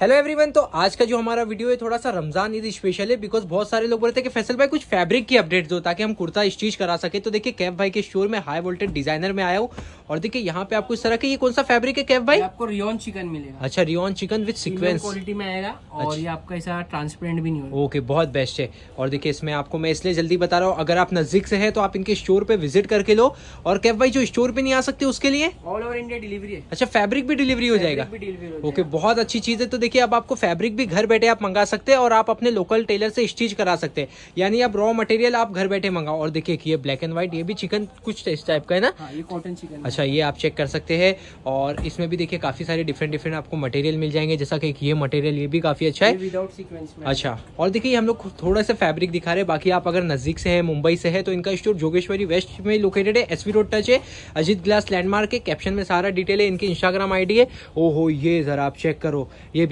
Hello everyone तो आज का जो हमारा वीडियो है थोड़ा सा रमजान ईद स्पेशल है बिकॉज बहुत सारे लोग बोलते थे कि फैसल भाई कुछ फैब्रिक की अपडेट दो ताकि हम कुर्ता स्टिच करा सके तो देखिए कैफ भाई के शोर में हाई वोल्टेज डिजाइनर में आया हूँ और देखिए यहाँ पे आपको इस तरह के ये कौन सा फैब्रिक है कैफ भाई आपको रियोन चिकन मिलेगा अच्छा rayon chikan with sequence quality में आएगा और अच्छा। ये आपका ऐसा ट्रांसपेरेंट भी नहीं ओके बहुत बेस्ट है और देखिये इसमें आपको मैं इसलिए जल्दी बता रहा हूँ अगर आप नजदीक से है तो आप इनके स्टोर पे विजिट करके लो और कैफ भाई जो स्टोर पे नहीं आ सकते उसके लिए ऑल ओवर इंडिया डिलीवरी है अच्छा फैब्रिक भी डिलीवरी हो जाएगा ओके बहुत अच्छी चीज है तो देखिए अब आपको फैब्रिक भी घर बैठे आप मंगा सकते हैं और आप अपने लोकल टेलर से स्टिच करा सकते हैं यानी आप रॉ मटेरियल आप घर बैठे मंगाओ और देखिए कि ये ब्लैक एंड व्हाइट ये भी चिकन कुछ इस टाइप का है ना हाँ, ये कॉटन चिकन अच्छा ये आप चेक कर सकते हैं और इसमें भी देखिए काफी सारे डिफरेंट डिफरेंट आपको मटेरियल मिल जाएंगे जैसा कि ये मटेरियल ये भी काफी अच्छा है विदाउट सिक्वेंस में अच्छा और देखिए हम लोग थोड़ा सा फैब्रिक दिखा रहे हैं बाकी आप अगर नजदीक से है मुंबई से है तो इनका स्टोर जोगेश्वरी वेस्ट में लोकेटेड है एसवी रोड टच है अजित ग्लास लैंडमार्क है कैप्शन में सारा डिटेल है इनकी इंस्टाग्राम आईडी है ओहो ये जरा आप चेक करो ये